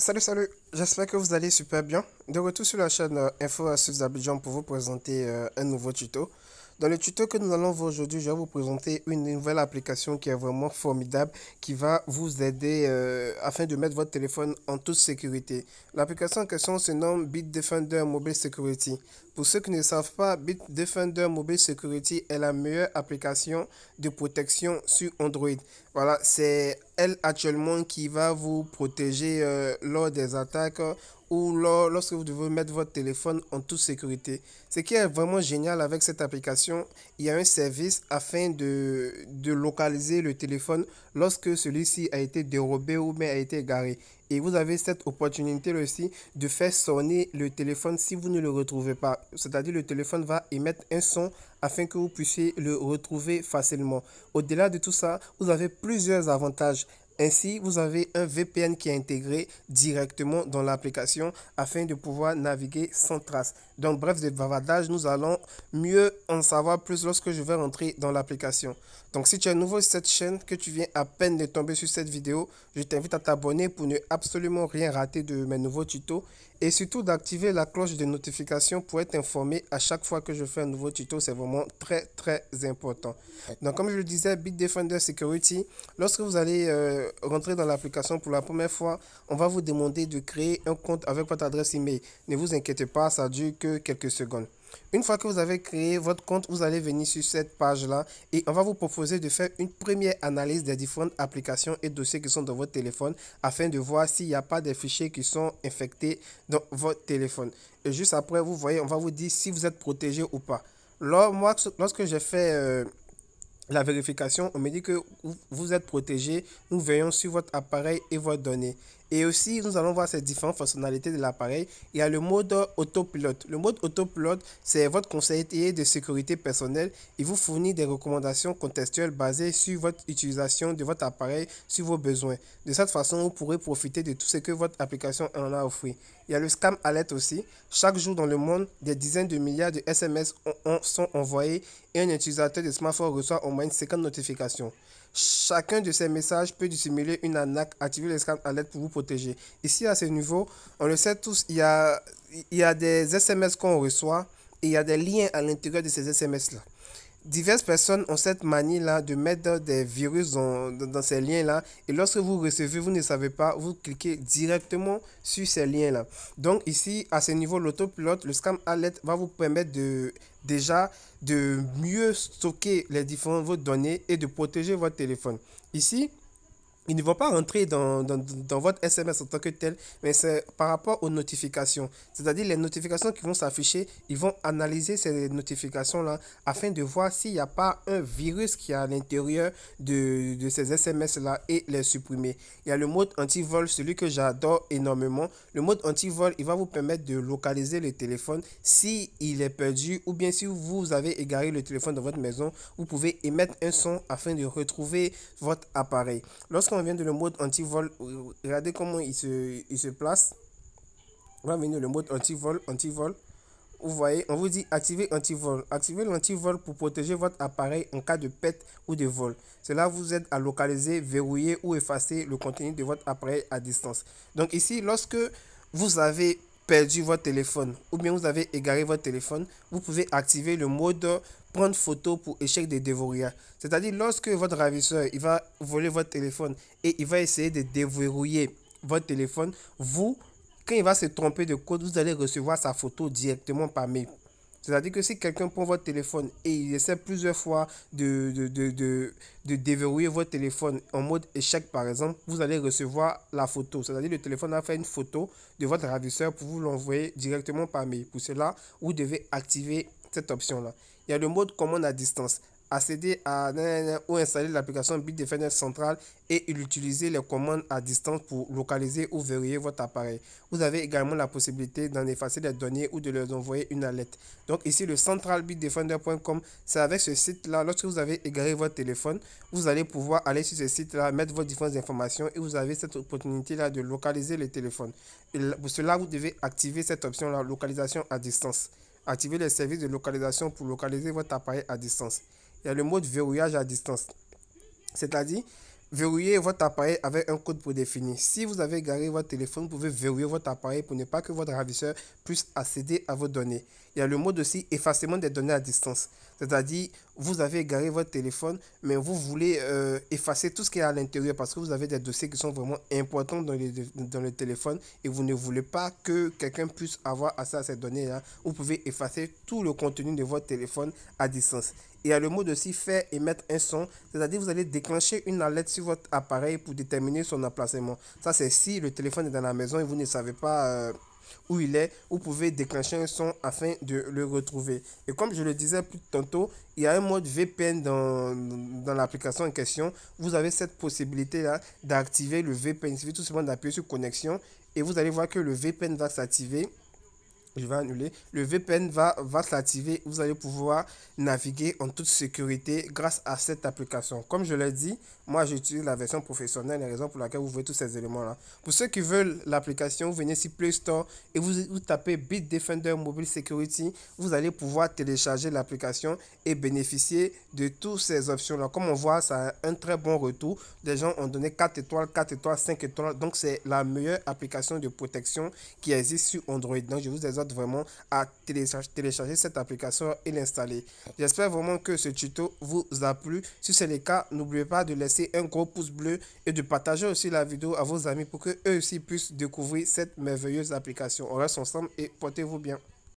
Salut, salut, j'espère que vous allez super bien. De retour sur la chaîne euh, Info Asus Abidjan pour vous présenter euh, un nouveau tuto. Dans le tuto que nous allons voir aujourd'hui, je vais vous présenter une nouvelle application qui est vraiment formidable, qui va vous aider euh, afin de mettre votre téléphone en toute sécurité. L'application en question se nomme Bitdefender Mobile Security. Pour ceux qui ne savent pas, Bitdefender Mobile Security est la meilleure application de protection sur Android. Voilà, c'est elle actuellement qui va vous protéger euh, lors des attaques euh, ou lorsque vous devez mettre votre téléphone en toute sécurité. Ce qui est vraiment génial avec cette application, il y a un service afin de, de localiser le téléphone lorsque celui-ci a été dérobé ou bien a été garé et vous avez cette opportunité aussi de faire sonner le téléphone si vous ne le retrouvez pas. C'est-à-dire le téléphone va émettre un son afin que vous puissiez le retrouver facilement. Au-delà de tout ça, vous avez plusieurs avantages. Ainsi, vous avez un VPN qui est intégré directement dans l'application afin de pouvoir naviguer sans trace. Donc, bref, de bavardage, nous allons mieux en savoir plus lorsque je vais rentrer dans l'application. Donc, si tu es nouveau sur cette chaîne, que tu viens à peine de tomber sur cette vidéo, je t'invite à t'abonner pour ne absolument rien rater de mes nouveaux tutos et surtout d'activer la cloche de notification pour être informé à chaque fois que je fais un nouveau tuto. C'est vraiment très très important. Donc comme je le disais, Bitdefender Security, lorsque vous allez euh, rentrer dans l'application pour la première fois, on va vous demander de créer un compte avec votre adresse email. Ne vous inquiétez pas, ça dure que quelques secondes. Une fois que vous avez créé votre compte, vous allez venir sur cette page-là et on va vous proposer de faire une première analyse des différentes applications et dossiers qui sont dans votre téléphone afin de voir s'il n'y a pas des fichiers qui sont infectés dans votre téléphone. Et juste après, vous voyez, on va vous dire si vous êtes protégé ou pas. Lors, moi, lorsque j'ai fait... Euh, la vérification, on me dit que vous êtes protégé. Nous veillons sur votre appareil et vos données. Et aussi, nous allons voir ces différentes fonctionnalités de l'appareil. Il y a le mode autopilote. Le mode autopilote, c'est votre conseiller de sécurité personnelle. Il vous fournit des recommandations contextuelles basées sur votre utilisation de votre appareil, sur vos besoins. De cette façon, vous pourrez profiter de tout ce que votre application en a offert. Il y a le scam alert aussi. Chaque jour dans le monde, des dizaines de milliards de SMS sont envoyés et un utilisateur de smartphone reçoit au moins 50 notifications. Chacun de ces messages peut dissimuler une arnaque. activer les à l'aide pour vous protéger. Ici, à ce niveau, on le sait tous, il y a, il y a des SMS qu'on reçoit et il y a des liens à l'intérieur de ces SMS-là diverses personnes ont cette manie-là de mettre des virus dans, ces liens-là. Et lorsque vous recevez, vous ne savez pas, vous cliquez directement sur ces liens-là. Donc ici, à ce niveau, l'autopilote, le scam alert va vous permettre de déjà de mieux stocker les différentes vos données et de protéger votre téléphone. Ici, ils ne vont pas rentrer dans, votre SMS en tant que tel, mais c'est par rapport aux notifications. C'est-à-dire les notifications qui vont s'afficher, ils vont analyser ces notifications-là afin de voir s'il n'y a pas un virus qui est à l'intérieur de, ces SMS-là et les supprimer. Il y a le mode anti-vol, celui que j'adore énormément. Le mode anti-vol, il va vous permettre de localiser le téléphone s'il il est perdu ou bien si vous avez égaré le téléphone dans votre maison, vous pouvez émettre un son afin de retrouver votre appareil. Lorsqu'on vient de le mode anti-vol, euh, regardez comment il se, il se place. On va venir le mode anti-vol, anti-vol. Vous voyez, on vous dit activer anti-vol. Activez l'anti-vol pour protéger votre appareil en cas de pète ou de vol. Cela vous aide à localiser, verrouiller ou effacer le contenu de votre appareil à distance. Donc ici, lorsque vous avez perdu votre téléphone ou bien vous avez égaré votre téléphone, vous pouvez activer le mode prendre photo pour échec de déverrouillage. C'est-à-dire lorsque votre ravisseur il va voler votre téléphone et il va essayer de déverrouiller votre téléphone, vous, quand il va se tromper de code, vous allez recevoir sa photo directement par mail. C'est-à-dire que si quelqu'un prend votre téléphone et il essaie plusieurs fois de, de, déverrouiller votre téléphone en mode échec, par exemple, vous allez recevoir la photo. C'est-à-dire que le téléphone a fait une photo de votre ravisseur pour vous l'envoyer directement par mail. Pour cela, vous devez activer cette option-là. Il y a le mode commande à distance accéder à ou installer l'application Bitdefender Central et utiliser les commandes à distance pour localiser ou verrouiller votre appareil. Vous avez également la possibilité d'en effacer les données ou de leur envoyer une alerte. Donc ici le centralbitdefender.com, c'est avec ce site-là, lorsque vous avez égaré votre téléphone, vous allez pouvoir aller sur ce site-là, mettre vos différentes informations et vous avez cette opportunité-là de localiser le téléphone. pour cela, vous devez activer cette option-là, localisation à distance. Activez les services de localisation pour localiser votre appareil à distance il y a le mode verrouillage à distance. C'est-à-dire, verrouiller votre appareil avec un code prédéfini. Si vous avez garé votre téléphone, vous pouvez verrouiller votre appareil pour ne pas que votre ravisseur puisse accéder à vos données. Il y a le mode aussi effacement des données à distance. C'est-à-dire, vous avez égaré votre téléphone, mais vous voulez euh, effacer tout ce qui est à l'intérieur parce que vous avez des dossiers qui sont vraiment importants dans, dans le téléphone et vous ne voulez pas que quelqu'un puisse avoir accès à ces données-là. Vous pouvez effacer tout le contenu de votre téléphone à distance. Il y a le mode aussi faire émettre un son, c'est-à-dire vous allez déclencher une alerte sur votre appareil pour déterminer son emplacement. Ça, c'est si le téléphone est dans la maison et vous ne savez pas. Euh, où il est, vous pouvez déclencher un son afin de le retrouver. Et comme je le disais plus tantôt, il y a un mode VPN dans, dans l'application en question. Vous avez cette possibilité-là d'activer le VPN. Il suffit tout simplement d'appuyer sur connexion et vous allez voir que le VPN va s'activer je vais annuler. Le VPN va, va s'activer. Vous allez pouvoir naviguer en toute sécurité grâce à cette application. Comme je l'ai dit, moi j'utilise la version professionnelle, la raison pour laquelle vous voyez tous ces éléments-là. Pour ceux qui veulent l'application, vous venez sur Play Store et vous, tapez Bitdefender Mobile Security. Vous allez pouvoir télécharger l'application et bénéficier de toutes ces options-là. Comme on voit, ça a un très bon retour. Des gens ont donné 4 étoiles, 4 étoiles, 5 étoiles. Donc c'est la meilleure application de protection qui existe sur Android. Donc je vous exhorte vraiment à télécharger cette application et l'installer. J'espère vraiment que ce tuto vous a plu. Si c'est le cas, n'oubliez pas de laisser un gros pouce bleu et de partager aussi la vidéo à vos amis pour que eux aussi puissent découvrir cette merveilleuse application. On reste ensemble et portez-vous bien.